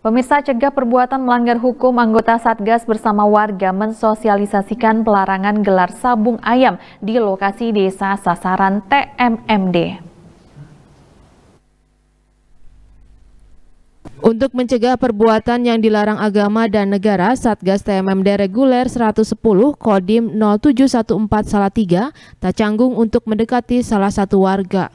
Pemirsa cegah perbuatan melanggar hukum anggota Satgas bersama warga mensosialisasikan pelarangan gelar sabung ayam di lokasi desa sasaran TMMD. Untuk mencegah perbuatan yang dilarang agama dan negara, Satgas TMMD Reguler 110 Kodim 0714 Salatiga tak canggung untuk mendekati salah satu warga.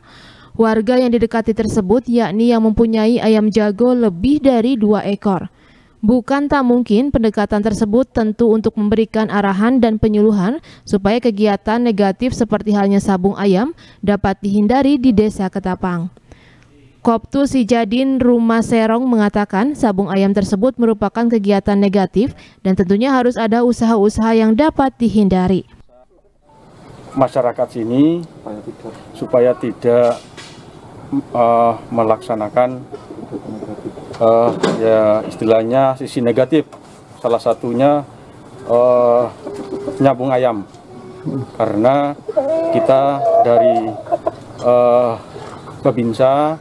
Warga yang didekati tersebut yakni yang mempunyai ayam jago lebih dari dua ekor. Bukan tak mungkin pendekatan tersebut tentu untuk memberikan arahan dan penyuluhan supaya kegiatan negatif seperti halnya sabung ayam dapat dihindari di desa Ketapang. Koptu Sijadin Rumah Serong mengatakan sabung ayam tersebut merupakan kegiatan negatif dan tentunya harus ada usaha-usaha yang dapat dihindari. Masyarakat sini supaya tidak uh, melaksanakan uh, ya istilahnya sisi negatif salah satunya uh, eh, nyabung ayam karena kita dari uh, Babinsa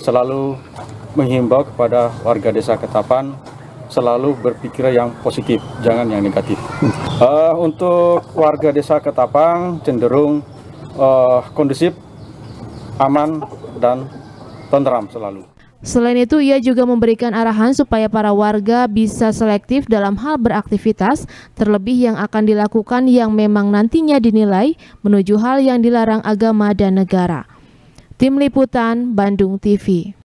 selalu menghimbau kepada warga desa Ketapan selalu berpikir yang positif, jangan yang negatif. Uh, untuk warga desa Ketapang cenderung uh, kondusif aman dan tenteram selalu. Selain itu, ia juga memberikan arahan supaya para warga bisa selektif dalam hal beraktivitas, terlebih yang akan dilakukan yang memang nantinya dinilai menuju hal yang dilarang agama dan negara. Tim Liputan, Bandung TV